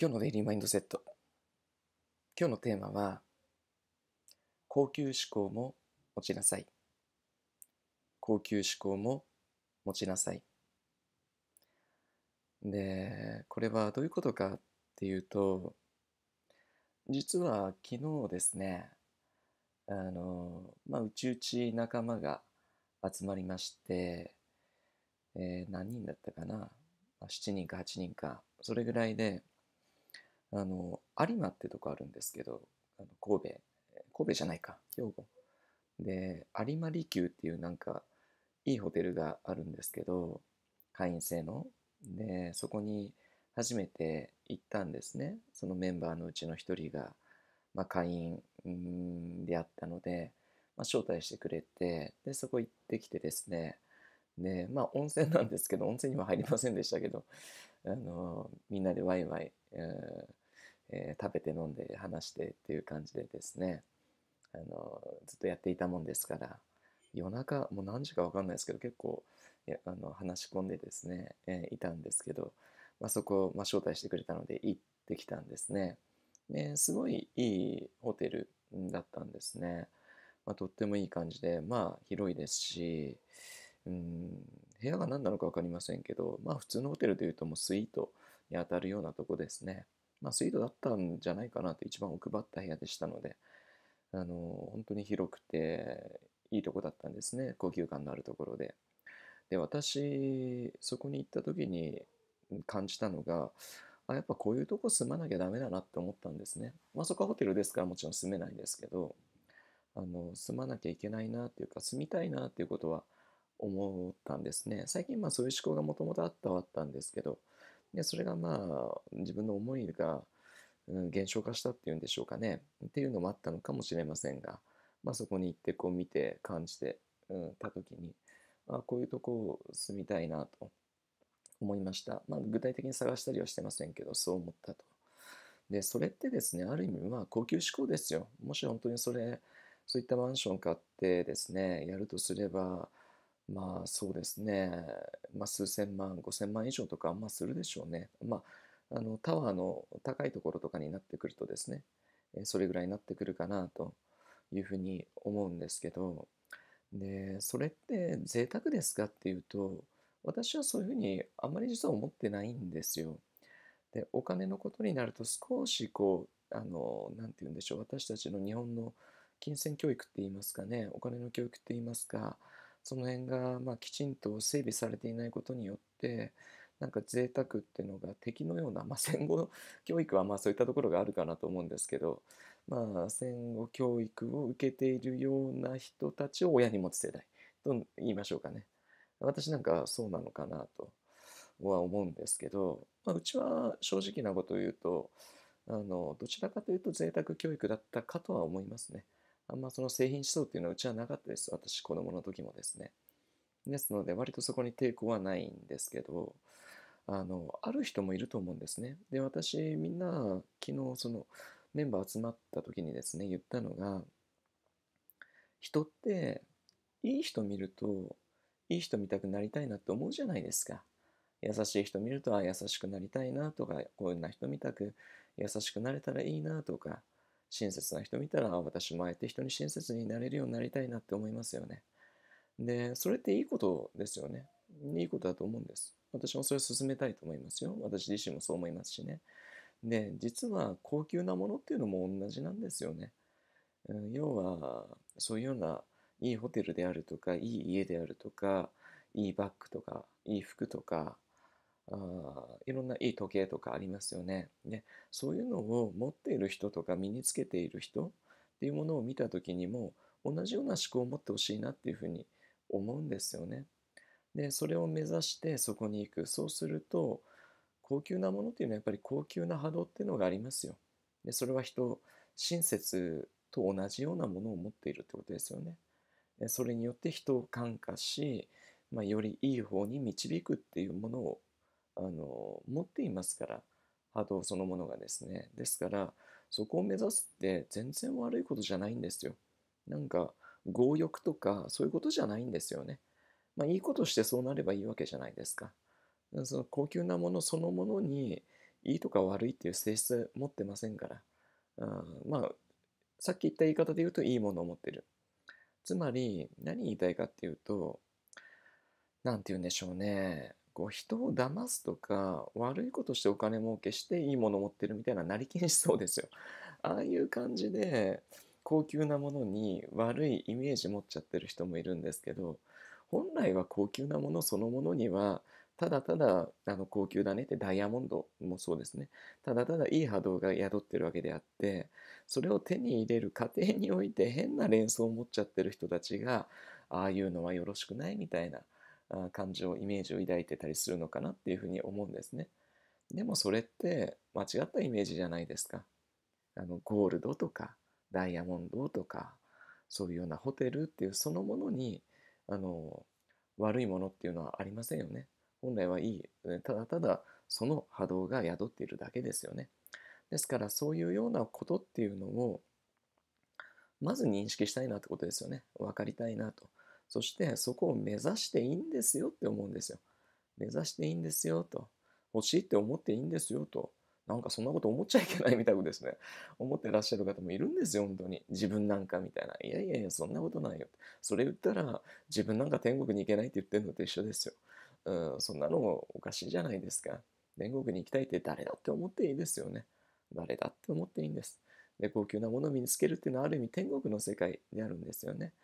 今日のデイリーマインドセット今日のテーマは高級思考も持ちなさい高級思考も持ちなさいでこれはどういうことかっていうと実は昨日ですねあのまあうちうち仲間が集まりまして、えー、何人だったかな7人か8人かそれぐらいであの有馬ってとこあるんですけどあの神戸神戸じゃないか兵庫で有馬離宮っていうなんかいいホテルがあるんですけど会員制のでそこに初めて行ったんですねそのメンバーのうちの一人が、まあ、会員であったので、まあ、招待してくれてでそこ行ってきてですねでまあ温泉なんですけど温泉には入りませんでしたけどあのみんなでワイワイ、えー、えー、食べて飲んで話してっていう感じでですねあのずっとやっていたもんですから夜中もう何時か分かんないですけど結構あの話し込んでですね、えー、いたんですけど、まあ、そこを、まあ、招待してくれたので行ってきたんですね。ですごいいいホテルだったんですね。まあ、とってもいい感じで、まあ広いですし、うん、部屋が何なのか分かりませんけど、まあ普通のホテルでいうともうスイートにあたるようなとこですね。まあ、スイートだったんじゃないかなと一番奥ばった部屋でしたので、あの本当に広くていいとこだったんですね高級感のあるところで。で私そこに行った時に感じたのがあやっぱこういうとこ住まなきゃダメだなって思ったんですね。まあ、そこはホテルですからもちろん住めないんですけどあの住まなきゃいけないなっていうか住みたいなっていうことは思ったんですね。最近まあそういう思考がもともとあったはあったんですけどでそれがまあ自分の思いが、うん、減少化したっていうんでしょうかねっていうのもあったのかもしれませんが、まあ、そこに行ってこう見て感じて、うん、た時にあこういうとこ住みたいなと思いました、まあ、具体的に探したりはしてませんけどそう思ったとでそれってですねある意味まあ高級志向ですよもし本当にそれそういったマンション買ってですねやるとすればまあそうですね、まあ、数千万、5千万以上とか、まあ、するでしょうね。まあ、あのタワーの高いところとかになってくるとですね、それぐらいになってくるかなというふうに思うんですけど、でそれって贅沢ですかっていうと、私はそういうふうにあんまり実は思ってないんですよ。でお金のことになると少しこうあの何て言うんでしょう私たちの日本の金銭教育って言いますかねお金の教育って言いますかその辺がまあきちんと整備されていないことによってなんか贅沢っていうのが敵のような、まあ、戦後教育はまあそういったところがあるかなと思うんですけど、まあ、戦後教育を受けているような人たちを親に持つ世代と言いましょうかね私なんかそうなのかなとは思うんですけど、まあ、うちは正直なことを言うとあのどちらかというと贅沢教育だったかとは思いますね。あんまその製品思想っていうのはうちはなかったです。私、子供の時もですね。ですので、割とそこに抵抗はないんですけど、あの、ある人もいると思うんですね。で、私、みんな、昨日、その、メンバー集まった時にですね、言ったのが、人って、いい人見ると、いい人見たくなりたいなって思うじゃないですか。優しい人見ると、あ、優しくなりたいなとか、こんな人見たく、優しくなれたらいいなとか、親切な人見たら私もあえて人に親切になれるようになりたいなって思いますよね。でそれっていいことですよね。いいことだと思うんです。私もそれを進めたいと思いますよ。私自身もそう思いますしね。で実は高級なものっていうのも同じなんですよね。うん、要はそういうようないいホテルであるとかいい家であるとかいいバッグとかいい服とかあいろんないい時計とかありますよね。でそういうのを持っている人とか身につけている人っていうものを見た時にも同じような思考を持ってほしいなっていうふうに思うんですよね。でそれを目指してそこに行くそうすると高級なものっていうのはやっぱり高級な波動っていうのがありますよ。でそれは人親切と同じようなものを持っているってことですよね。でそれによって人を感化し、まあ、よりいい方に導くっていうものをあの持っていますから波動そのものがですねですからそこを目指すって全然悪いことじゃないんですよなんか強欲とかそういうことじゃないんですよねまあいいことしてそうなればいいわけじゃないですかその高級なものそのものにいいとか悪いっていう性質持ってませんからあまあさっき言った言い方で言うといいものを持ってるつまり何言いたいかっていうと何て言うんでしょうねこう人を騙すとか悪いことしてお金儲けしていいもの持ってるみたいななりきりしそうですよ。ああいう感じで高級なものに悪いイメージ持っちゃってる人もいるんですけど本来は高級なものそのものにはただただあの高級だねってダイヤモンドもそうですねただただいい波動が宿ってるわけであってそれを手に入れる過程において変な連想を持っちゃってる人たちがああいうのはよろしくないみたいな感情イメージを抱いてたりするのかなっていうふうに思うんですねでもそれって間違ったイメージじゃないですかあのゴールドとかダイヤモンドとかそういうようなホテルっていうそのものにあの悪いものっていうのはありませんよね本来はいいただただその波動が宿っているだけですよねですからそういうようなことっていうのをまず認識したいなってことですよね分かりたいなとそしてそこを目指していいんですよって思うんですよ。目指していいんですよと。欲しいって思っていいんですよと。なんかそんなこと思っちゃいけないみたいですね。思ってらっしゃる方もいるんですよ、本当に。自分なんかみたいな。いやいやいや、そんなことないよ。それ言ったら、自分なんか天国に行けないって言ってるのと一緒ですよ。うん、そんなのおかしいじゃないですか。天国に行きたいって誰だって思っていいですよね。誰だって思っていいんです。で、高級なものを身につけるっていうのはある意味天国の世界であるんですよね。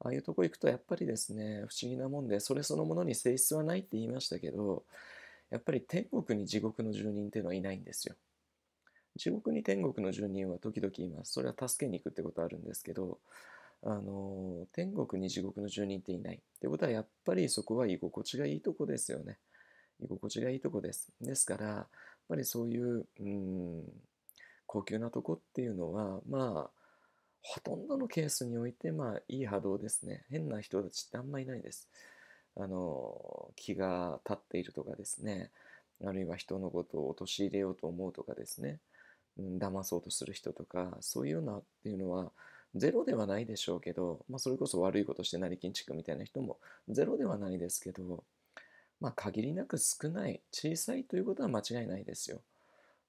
ああいうとこ行くとやっぱりですね不思議なもんでそれそのものに性質はないって言いましたけどやっぱり天国に地獄の住人っていうのはいないんですよ。地獄に天国の住人は時々います。それは助けに行くってことあるんですけどあの天国に地獄の住人っていないってことはやっぱりそこは居心地がいいとこですよね。居心地がいいとこです。ですからやっぱりそういううん高級なとこっていうのはまあほとんどのケースにおいて、まあ、いい波動ですね。変な人たちってあんまりいないです。あの、気が立っているとかですね。あるいは人のことを陥れようと思うとかですね。うん、騙そうとする人とか、そういうようなっていうのは、ゼロではないでしょうけど、まあ、それこそ悪いことして成金地区みたいな人もゼロではないですけど、まあ、限りなく少ない、小さいということは間違いないですよ。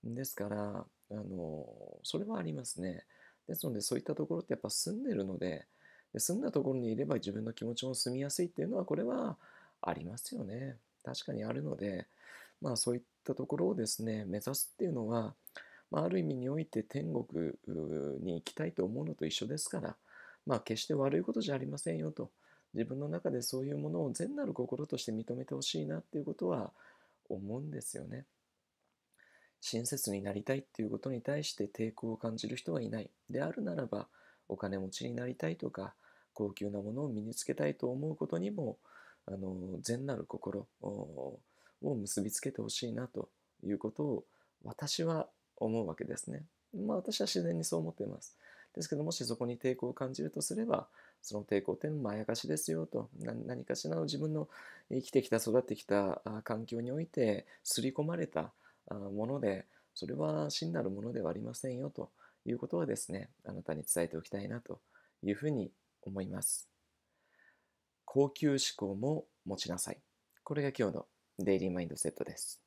ですから、あの、それはありますね。ですのでそういったところってやっぱ住んでるのでで住んだところにいれば自分の気持ちも住みやすいっていうのはこれはありますよね確かにあるのでまあそういったところをですね目指すっていうのは、まあ、ある意味において天国に行きたいと思うのと一緒ですからまあ決して悪いことじゃありませんよと自分の中でそういうものを善なる心として認めてほしいなっていうことは思うんですよね。親切になりたいっていうことに対して抵抗を感じる人はいないであるならばお金持ちになりたいとか高級なものを身につけたいと思うことにもあの善なる心を結びつけてほしいなということを私は思うわけですね。まあ私は自然にそう思っています。ですけどもしそこに抵抗を感じるとすればその抵抗ってやかしですよと何かしらの自分の生きてきた育ってきた環境において刷り込まれたもので、それは真なるものではありませんよということはですね、あなたに伝えておきたいなというふうに思います。高級思考も持ちなさい。これが今日のデイリーマインドセットです。